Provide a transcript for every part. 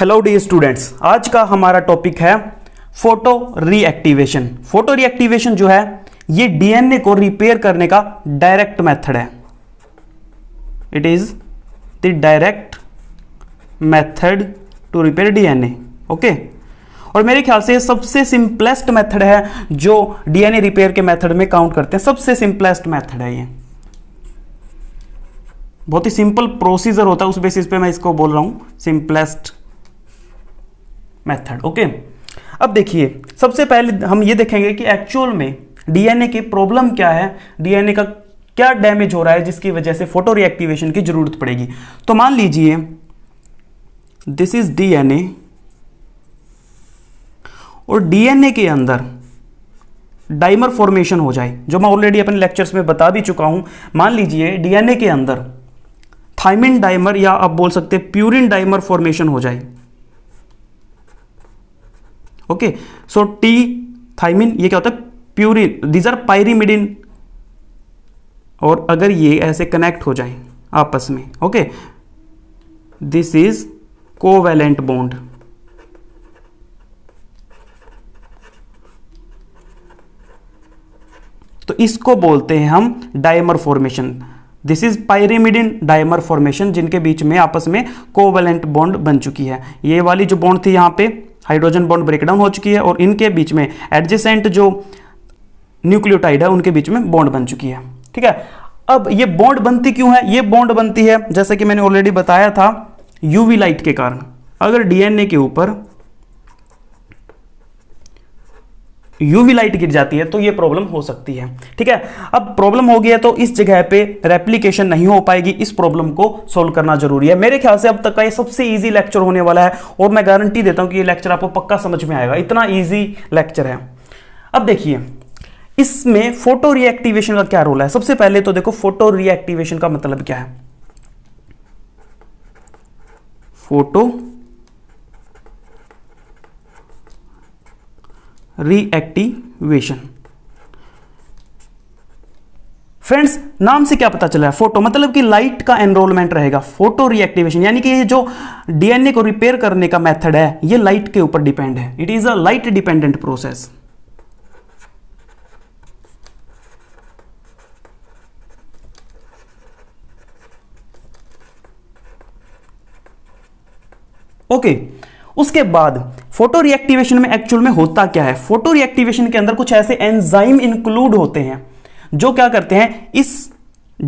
Hello D students आज का हमारा टॉपिक है फोटो रीएक्टिवेशन फोटो रीएक्टिवेशन जो है ये डीएनए को रिपेयर करने का डायरेक्ट मेथड है it is the direct method to repair DNA okay और मेरे ख्याल से सबसे सिंपलेस्ट मेथड है जो डीएनए रिपेयर के मेथड में काउंट करते हैं सबसे सिंपलेस्ट मेथड है ये बहुत ही सिंपल प्रोसीजर होता है उस बेसिस पे मैं इसको बोल रहा हूँ सिंपलेस्ट मेथड ओके अब देखिए सबसे पहले हम ये देखेंगे कि एक्चुअल में डीएनए की प्रॉब्लम क्या है डीएनए का क्या डैमेज हो रहा है जिसकी वजह से फोटो रिएक्टिवेशन की जरूरत पड़ेगी तो मान लीजिए दिस इज डीएनए और डीएनए के अंदर डाइमर फॉर्मेशन हो जाए जो मैं ऑलरेडी अपने लेक्चर्स में बता भी चुका हूं मान लीजिए डीएनए के अंदर थाइमिन डाइमर या आप बोल सकते प्यूरिन डाइमर फॉर्मेशन हो जाए ओके सो टी थाइमिन ये क्या होता है प्यूरिन दीज आर पायरीमिडिन और अगर ये ऐसे कनेक्ट हो जाए आपस में okay this is covalent bond तो इसको बोलते हैं हम dimer formation this is pyrimidine dimer formation जिनके बीच में आपस में कोवेलेंट बॉन्ड बन चुकी है ये वाली जो बॉन्ड थी यहां पे हाइड्रोजन बॉन्ड ब्रेकडाउन हो चुकी है और इनके बीच में एडजेसेंट जो न्यूक्लियोटाइड है उनके बीच में बॉन्ड बन चुकी है ठीक है अब ये बॉन्ड बनती क्यों है ये बॉन्ड बनती है जैसे कि मैंने ऑलरेडी बताया था यूवी लाइट के कारण अगर डीएनए के ऊपर यूवी लाइट गिर जाती है तो ये प्रॉब्लम हो सकती है ठीक है अब प्रॉब्लम हो गया तो इस जगह पे रेप्लीकेशन नहीं हो पाएगी इस प्रॉब्लम को सोल्व करना जरूरी है मेरे ख्याल से अब तक का ये सबसे इजी लेक्चर होने वाला है और मैं गारंटी देता हूं कि ये लेक्चर आपको पक्का समझ में आएगा इतना ईजी लेक्चर है अब देखिए इसमें फोटो रिएक्टिवेशन का क्या रोल है सबसे पहले तो देखो फोटो रिएक्टिवेशन का मतलब क्या है फोटो रीएक्टिवेशन फ्रेंड्स नाम से क्या पता चला है फोटो मतलब कि लाइट का एनरोलमेंट रहेगा फोटो रिएक्टिवेशन यानी कि ये जो डीएनए को रिपेयर करने का मेथड है ये लाइट के ऊपर डिपेंड है it is a light dependent process okay okay. उसके बाद फोटो रिएक्टिवेशन में एक्चुअल में होता क्या है फोटो रिएक्टिवेशन के अंदर कुछ ऐसे एंजाइम इंक्लूड होते हैं जो क्या करते हैं इस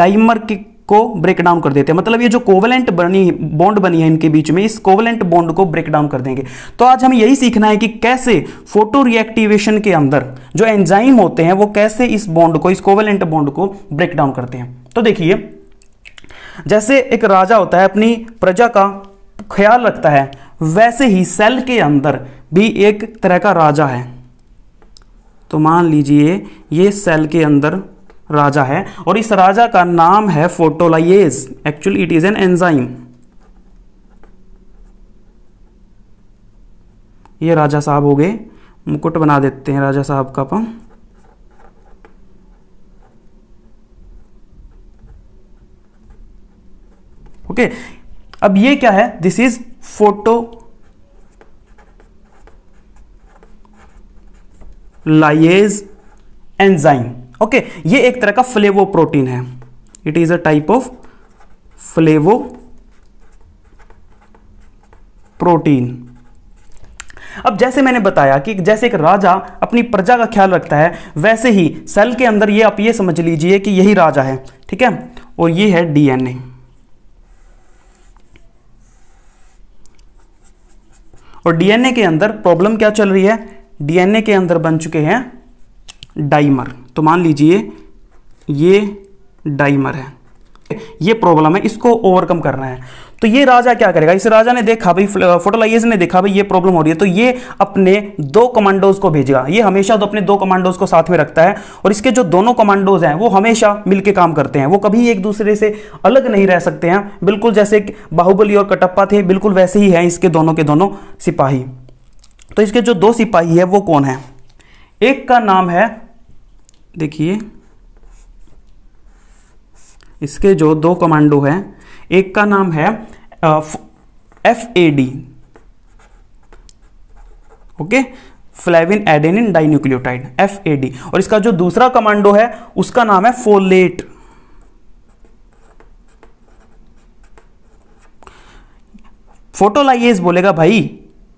डाइमर के को ब्रेक डाउन कर देते हैं मतलब ये जो कोवलेंट बनी बॉन्ड बनी है इनके बीच में इस कोवलेंट बॉन्ड को ब्रेक डाउन कर देंगे तो आज हमें यही सीखना है कि कैसे फोटो रिएक्टिवेशन के अंदर जो एंजाइम होते हैं वो कैसे इस बॉन्ड को इस कोवलेंट बॉन्ड को ब्रेक डाउन करते हैं तो देखिए जैसे एक राजा होता है अपनी प्रजा का ख्याल रखता है वैसे ही सेल के अंदर भी एक तरह का राजा है तो मान लीजिए ये सेल के अंदर राजा है और इस राजा का नाम है photolyase actually it is an enzyme ये राजा साहब हो गए मुकुट बना देते हैं राजा साहब का अपन ओके okay. अब ये क्या है this is photolyase enzyme okay ये एक तरह का फ्लेवो प्रोटीन है it is a type of flavoprotein अब जैसे मैंने बताया कि जैसे एक राजा अपनी प्रजा का ख्याल रखता है वैसे ही सेल के अंदर ये आप ये समझ लीजिए कि यही राजा है ठीक है और ये है डीएनए और डीएनए के अंदर प्रॉब्लम क्या चल रही है डीएनए के अंदर बन चुके हैं डाइमर तो मान लीजिए ये डाइमर है ये प्रॉब्लम है इसको ओवरकम करना है तो ये राजा क्या करेगा इस राजा ने देखा भाई फोटोलाइज ने देखा भाई ये प्रॉब्लम हो रही है तो ये अपने दो कमांडोज को भेजेगा ये हमेशा तो अपने दो कमांडोज को साथ में रखता है और इसके जो दोनों कमांडोज हैं वो हमेशा मिलके काम करते हैं वो कभी एक दूसरे से अलग नहीं रह सकते हैं बिल्कुल जैसे बाहुबली और कटप्पा थे बिल्कुल वैसे ही हैं इसके दोनों के दोनों सिपाही तो इसके जो दो सिपाही है वो कौन है एक का नाम है देखिए इसके जो दो कमांडो हैं एक का नाम है F A D okay flavin in dinucleotide F A D और इसका जो दूसरा कमांडो है उसका नाम है फोलेट फोटोलाइज बोलेगा भाई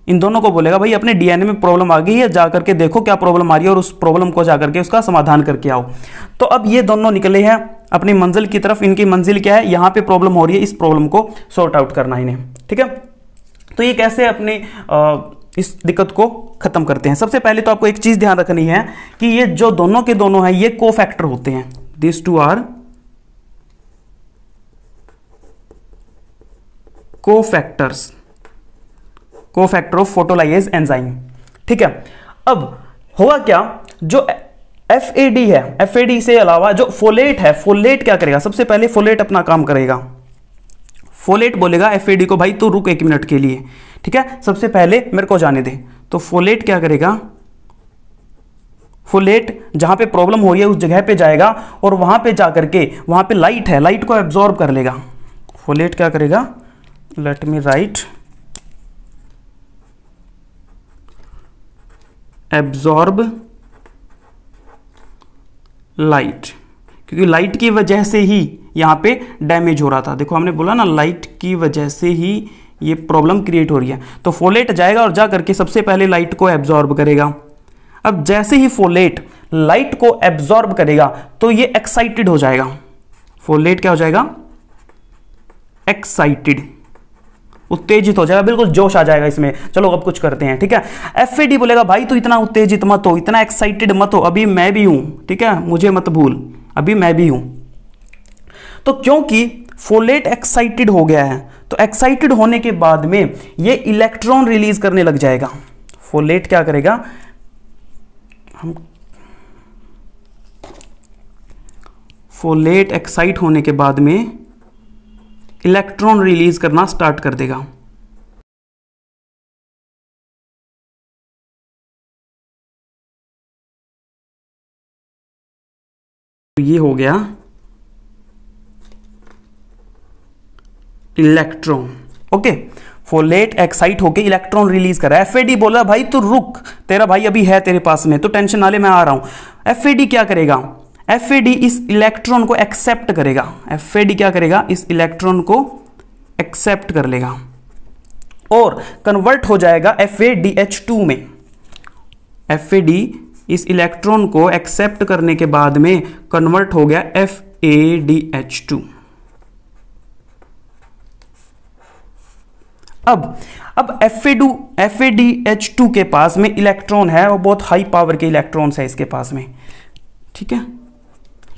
इन दोनों को बोलेगा भाई अपने डीएनए में प्रॉब्लम आ गई है जा करके देखो क्या प्रॉब्लम आ रही है और उस प्रॉब्लम को जा करके उसका समाधान करके आओ तो अब ये दोनों निकले हैं अपनी मंजिल की तरफ इनकी मंजिल क्या है यहाँ पे प्रॉब्लम हो रही है इस प्रॉब्लम को सॉर्ट आउट करना इन्हें ठीक है तो ये कैसे अपने आ, इस दिक्कत को खत्म करते हैं सबसे पहले तो आपको एक चीज ध्यान रखनी है कि ये जो दोनों के दोनों है ये को फैक्टर होते हैं this two are cofactors cofactor of photolyase enzyme ठीक है अब हुआ क्या जो एफ है एफ से अलावा जो फोलेट है फोलेट क्या करेगा सबसे पहले फोलेट अपना काम करेगा फोलेट बोलेगा एफ को भाई तू रुक एक मिनट के लिए ठीक है सबसे पहले मेरे को जाने दे तो फोलेट क्या करेगा फोलेट जहां पे प्रॉब्लम हो रही है उस जगह पे जाएगा और वहां पे जा करके वहां पे लाइट है लाइट को एब्जॉर्ब कर लेगा फोलेट क्या करेगा let me write absorb light क्योंकि लाइट की वजह से ही यहां पे डैमेज हो रहा था देखो हमने बोला ना लाइट की वजह से ही ये प्रॉब्लम क्रिएट हो रही है तो फोलेट जाएगा और जा करके सबसे पहले लाइट को एब्जॉर्ब करेगा अब जैसे ही फोलेट लाइट को एब्जॉर्ब करेगा तो ये एक्साइटेड हो जाएगा फोलेट क्या हो जाएगा एक्साइटेड उत्तेजित हो जाएगा बिल्कुल जोश आ जाएगा इसमें चलो अब कुछ करते हैं ठीक है एफ बोलेगा भाई तू इतना उत्तेजित मत हो इतना एक्साइटेड मत हो अभी मैं भी हूं ठीक है मुझे मत भूल अभी मैं भी हूं तो क्योंकि फोलेट एक्साइटेड हो गया है तो एक्साइटेड होने के बाद में ये इलेक्ट्रॉन रिलीज करने लग जाएगा फोलेट क्या करेगा हम फोलेट एक्साइट होने के बाद में इलेक्ट्रॉन रिलीज करना स्टार्ट कर देगा तो ये हो गया इलेक्ट्रॉन ओके फोलेट एक्साइट होके इलेक्ट्रॉन रिलीज करा एफ बोला भाई तू रुक तेरा भाई अभी है तेरे पास में तो टेंशन ना ले मैं आ रहा हूं एफएडी क्या करेगा एफ इस इलेक्ट्रॉन को एक्सेप्ट करेगा एफ क्या करेगा इस इलेक्ट्रॉन को एक्सेप्ट कर लेगा और कन्वर्ट हो जाएगा एफ में एफ इस इलेक्ट्रॉन को एक्सेप्ट करने के बाद में कन्वर्ट हो गया F A D H two अब अब F A D F A D H two के पास में इलेक्ट्रॉन है और बहुत हाई पावर के इलेक्ट्रॉन्स है इसके पास में ठीक है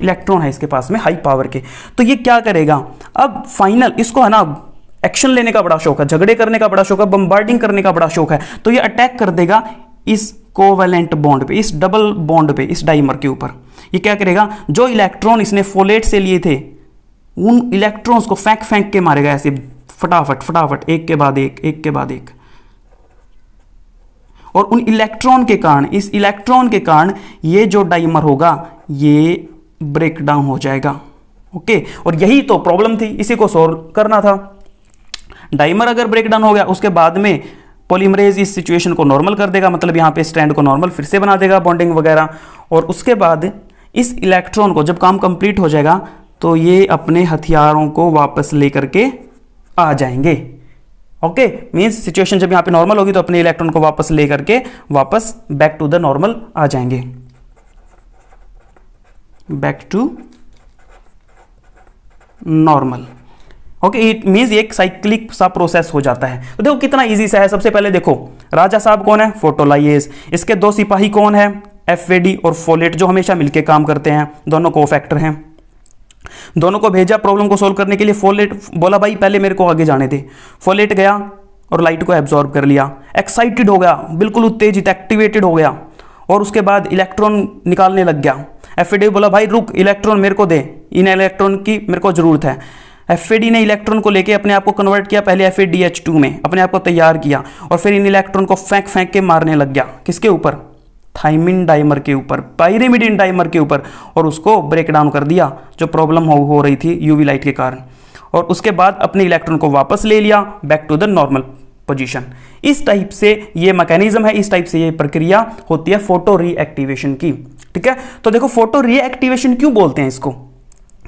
इलेक्ट्रॉन है इसके पास में हाई पावर के तो ये क्या करेगा अब फाइनल इसको है ना एक्शन लेने का बड़ा शौक है झगड़े करने का बड़ा शौक है बम्बार्डिंग करने का बड़ा शौक है तो ये अटैक कर देगा इस कोवेलेंट बॉन्ड पे इस डबल बॉन्ड पे इस डाइमर के ऊपर ये क्या करेगा जो इलेक्ट्रॉन इसने फोलेट से लिए थे उन इलेक्ट्रॉन्स को फेंक फेंक के मारेगा ऐसे फटाफट फटाफट एक के बाद एक एक के बाद एक और उन इलेक्ट्रॉन के कारण इस इलेक्ट्रॉन के कारण ये जो डाइमर होगा ये ब्रेक डाउन हो जाएगा ओके और यही तो प्रॉब्लम थी इसी को सॉल्व करना था डाइमर अगर ब्रेक डाउन हो गया उसके बाद में पॉलीमरेज इस सिचुएशन को नॉर्मल कर देगा मतलब यहाँ पे स्टैंड को नॉर्मल फिर से बना देगा बॉन्डिंग वगैरह और उसके बाद इस इलेक्ट्रॉन को जब काम कंप्लीट हो जाएगा तो ये अपने हथियारों को वापस ले करके आ जाएंगे ओके मीन्स सिचुएशन जब यहाँ पे नॉर्मल होगी तो अपने इलेक्ट्रॉन को वापस ले करके वापस बैक टू द नॉर्मल आ जाएंगे back to normal okay it means एक साइक्लिक सा प्रोसेस हो जाता है तो देखो कितना इजी सा है सबसे पहले देखो राजा साहब कौन है फोटोलाइएस इसके दो सिपाही कौन है एफ और फोलेट जो हमेशा मिलके काम करते हैं दोनों को फैक्टर हैं दोनों को भेजा प्रॉब्लम को सोल्व करने के लिए फोलेट बोला भाई पहले मेरे को आगे जाने थे फोलेट गया और लाइट को एब्जॉर्ब कर लिया एक्साइटेड हो गया बिल्कुल उत्तेजित एक्टिवेटेड हो गया और उसके बाद इलेक्ट्रॉन निकालने लग गया एफ बोला भाई रुक इलेक्ट्रॉन मेरे को दे इन इलेक्ट्रॉन की मेरे को ज़रूरत है एफ ने इलेक्ट्रॉन को लेके अपने आप को कन्वर्ट किया पहले एफ में अपने आप को तैयार किया और फिर इन इलेक्ट्रॉन को फेंक फेंक के मारने लग गया किसके ऊपर थाइमिन डाइमर के ऊपर पायरेमिडिन डाइमर के ऊपर और उसको ब्रेक डाउन कर दिया जो प्रॉब्लम हो, हो रही थी यूवी लाइट के कारण और उसके बाद अपने इलेक्ट्रॉन को वापस ले लिया back to the normal position इस टाइप से ये मैकेनिज्म है इस टाइप से ये प्रक्रिया होती है फोटो रीएक्टिवेशन की ठीक है तो देखो फोटो रीएक्टिवेशन क्यों बोलते हैं इसको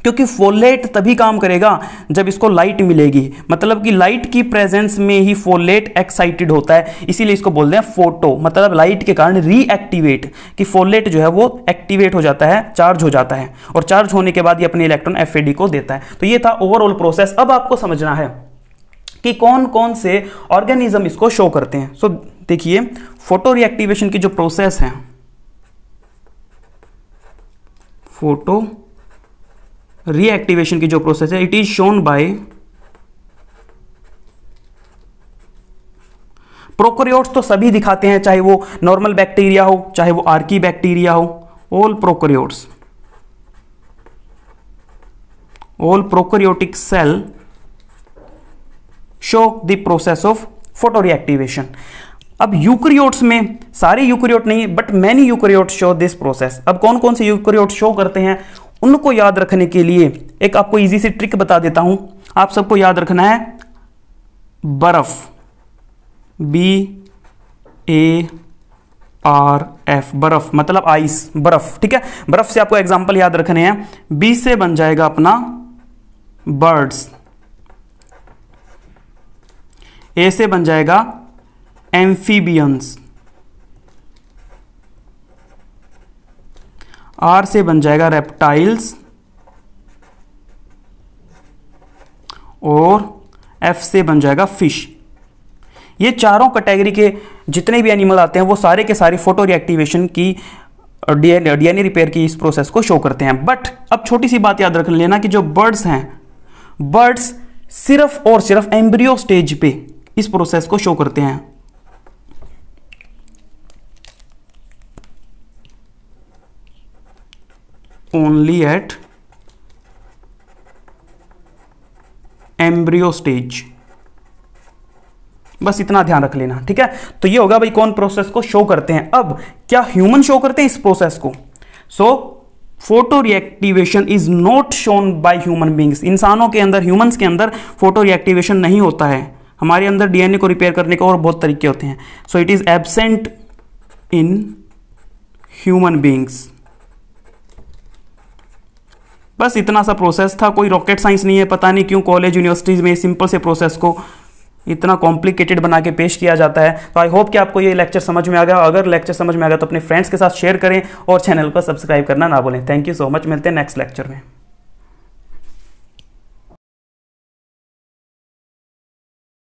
क्योंकि फोलेट तभी काम करेगा जब इसको लाइट मिलेगी मतलब कि लाइट की प्रेजेंस में ही फोलेट एक्साइटेड होता है इसीलिए इसको बोलते हैं फोटो मतलब लाइट के कारण रीएक्टिवेट कि फोलेट जो है वो एक्टिवेट हो जाता है चार्ज हो जाता है और चार्ज होने के बाद ये अपने इलेक्ट्रॉन एफ को देता है तो ये था ओवरऑल प्रोसेस अब आपको समझना है कि कौन कौन से ऑर्गेनिज्म इसको शो करते हैं सो so, देखिए फोटो रिएक्टिवेशन की जो प्रोसेस है फोटो रिएक्टिवेशन की जो प्रोसेस है it is shown by prokaryotes तो सभी दिखाते हैं चाहे वो नॉर्मल बैक्टीरिया हो चाहे वो आर्की बैक्टीरिया हो all prokaryotes all prokaryotic cell show the process of photoreactivation अब यूक्रियोट्स में सारे यूक्रियोट नहीं but many eukaryote show this process अब कौन कौन से यूक्रियोट शो करते हैं उनको याद रखने के लिए एक आपको इजी सी ट्रिक बता देता हूं आप सबको याद रखना है बर्फ बी ए आर एफ बर्फ मतलब आइस बर्फ ठीक है बर्फ से आपको एग्जाम्पल याद रखने हैं बी से बन जाएगा अपना बर्ड्स ए से बन जाएगा एम्फीबियंस आर से बन जाएगा रेप्टाइल्स और एफ से बन जाएगा फिश ये चारों कैटेगरी के जितने भी एनिमल आते हैं वो सारे के सारे फोटो रिएक्टिवेशन की डीएनए डीएनए रिपेयर की इस प्रोसेस को शो करते हैं बट अब छोटी सी बात याद रख लेना कि जो बर्ड्स हैं बर्ड्स सिर्फ और सिर्फ एम्ब्रियो स्टेज पे इस प्रोसेस को शो करते हैं ओनली एट एम्ब्रियो स्टेज बस इतना ध्यान रख लेना ठीक है तो ये होगा भाई कौन प्रोसेस को शो करते हैं अब क्या ह्यूमन शो करते हैं इस प्रोसेस को so photoreactivation is not shown by human beings इंसानों के अंदर ह्यूमंस के अंदर फोटो रिएक्टिवेशन नहीं होता है हमारे अंदर डीएनए को रिपेयर करने के और बहुत तरीके होते हैं so it is absent in human beings बस इतना सा प्रोसेस था कोई रॉकेट साइंस नहीं है पता नहीं क्यों कॉलेज यूनिवर्सिटीज़ में सिंपल से प्रोसेस को इतना कॉम्प्लिकेटेड बना के पेश किया जाता है तो आई होप कि आपको ये लेक्चर समझ में आ गया अगर लेक्चर समझ में आ गया तो अपने फ्रेंड्स के साथ शेयर करें और चैनल को सब्सक्राइब करना ना भूलें थैंक यू सो मच मिलते हैं नेक्स्ट लेक्चर में